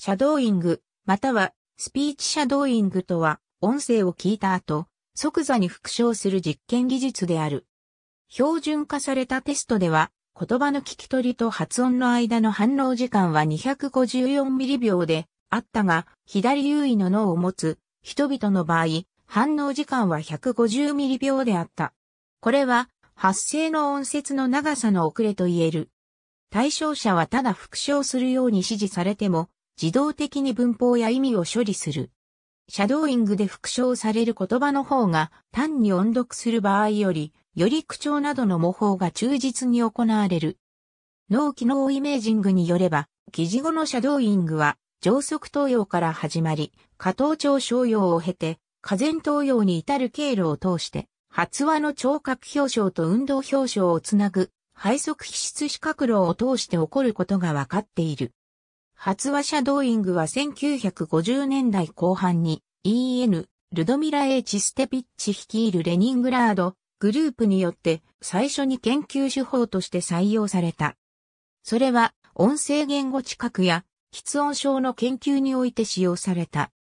シャドーイング、またはスピーチシャドーイングとは、音声を聞いた後、即座に復唱する実験技術である。標準化されたテストでは、言葉の聞き取りと発音の間の反応時間は254ミリ秒であったが、左優位の脳を持つ人々の場合、反応時間は150ミリ秒であった。これは、発声の音節の長さの遅れと言える。対象者はただ復唱するように指示されても、自動的に文法や意味を処理する。シャドーイングで復唱される言葉の方が単に音読する場合より、より口調などの模倣が忠実に行われる。脳機能イメージングによれば、記事後のシャドーイングは、上足投与から始まり、下頭頂商用を経て、下前投与に至る経路を通して、発話の聴覚表彰と運動表彰をつなぐ、配側皮質視覚路を通して起こることが分かっている。発話者ドーイングは1950年代後半に EN、ルドミラ・エイチ・ステピッチ率いるレニングラードグループによって最初に研究手法として採用された。それは音声言語知覚や喫音症の研究において使用された。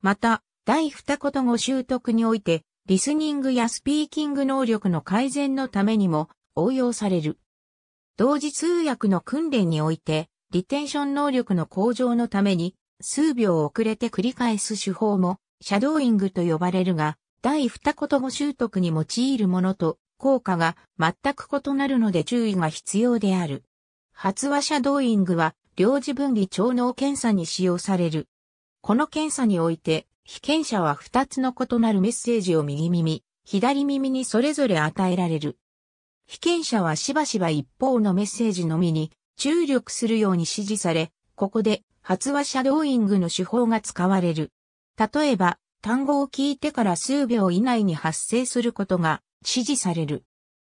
また、第二言語習得において、リスニングやスピーキング能力の改善のためにも応用される。同時通訳の訓練において、リテンション能力の向上のために、数秒遅れて繰り返す手法も、シャドーイングと呼ばれるが、第二言語習得に用いるものと、効果が全く異なるので注意が必要である。発話シャドーイングは、領事分離超能検査に使用される。この検査において、被験者は2つの異なるメッセージを右耳、左耳にそれぞれ与えられる。被験者はしばしば一方のメッセージのみに注力するように指示され、ここで発話シャドーイングの手法が使われる。例えば、単語を聞いてから数秒以内に発生することが指示される。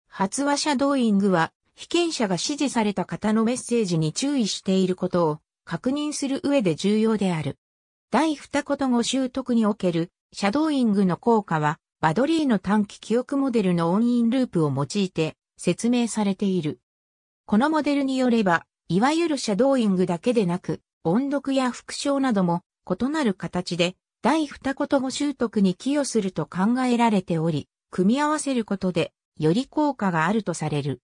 発話シャドーイングは、被験者が指示された方のメッセージに注意していることを確認する上で重要である。第二言語習得におけるシャドーイングの効果は、バドリーの短期記憶モデルのオンインループを用いて説明されている。このモデルによれば、いわゆるシャドーイングだけでなく、音読や副唱なども異なる形で、第二言語習得に寄与すると考えられており、組み合わせることで、より効果があるとされる。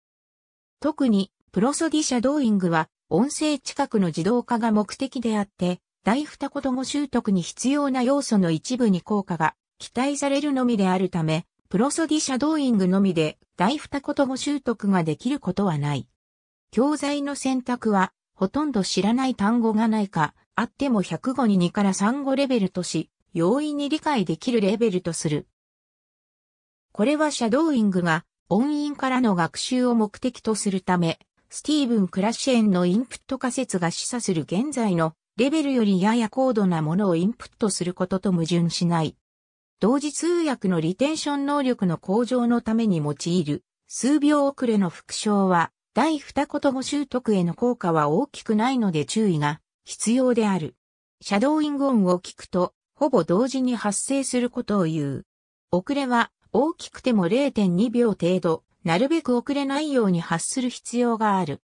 特に、プロソディシャドーイングは、音声近くの自動化が目的であって、第二言語習得に必要な要素の一部に効果が期待されるのみであるため、プロソディシャドーイングのみで第二言語習得ができることはない。教材の選択は、ほとんど知らない単語がないか、あっても100語に2から3語レベルとし、容易に理解できるレベルとする。これはシャドーイングが音韻からの学習を目的とするため、スティーブン・クラシェンのインプット仮説が示唆する現在のレベルよりやや高度なものをインプットすることと矛盾しない。同時通訳のリテンション能力の向上のために用いる数秒遅れの復唱は第二言語習得への効果は大きくないので注意が必要である。シャドーイング音を聞くと、ほぼ同時に発生することを言う。遅れは大きくても0.2秒程度、なるべく遅れないように発する必要がある。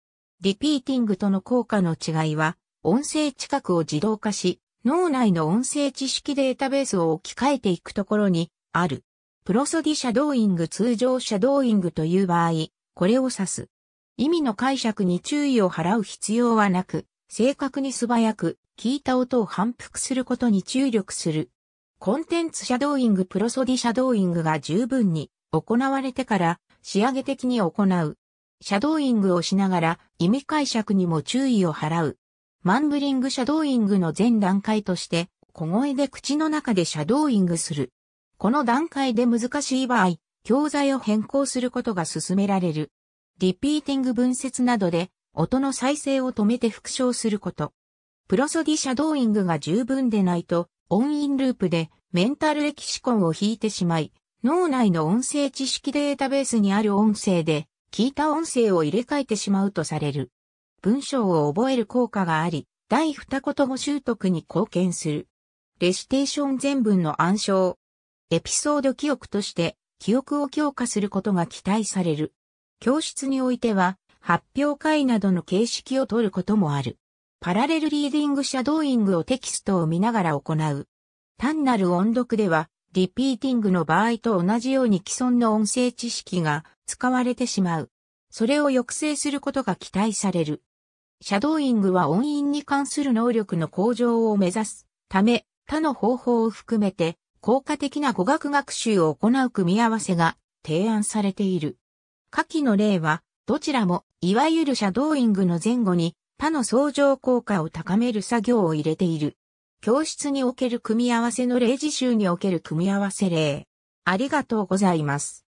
リピーティングとの効果の違いは、音声知覚を自動化し、脳内の音声知識データベースを置き換えていくところにある。プロソディシャドーイング通常シャドーイングという場合、これを指す。意味の解釈に注意を払う必要はなく、正確に素早く、聞いた音を反復することに注力する。コンテンツシャドーイングプロソディシャドーイングが十分に行われてから仕上げ的に行う。シャドーイングをしながら意味解釈にも注意を払う。マンブリングシャドーイングの全段階として、小声で口の中でシャドーイングする。この段階で難しい場合、教材を変更することが進められる。リピーティング分節などで、音の再生を止めて復唱すること。プロソディシャドーイングが十分でないと、音韻ループでメンタルエキシコンを引いてしまい、脳内の音声知識データベースにある音声で、聞いた音声を入れ替えてしまうとされる。文章を覚える効果があり、第二言語習得に貢献する。レシテーション全文の暗唱。エピソード記憶として、記憶を強化することが期待される。教室においては、発表会などの形式を取ることもある。パラレルリーディングシャドーイングをテキストを見ながら行う。単なる音読では、リピーティングの場合と同じように既存の音声知識が使われてしまう。それを抑制することが期待される。シャドーイングは音韻に関する能力の向上を目指すため、他の方法を含めて効果的な語学学習を行う組み合わせが提案されている。下記の例は、どちらも、いわゆるシャドーイングの前後に、他の相乗効果を高める作業を入れている。教室における組み合わせの例自集における組み合わせ例。ありがとうございます。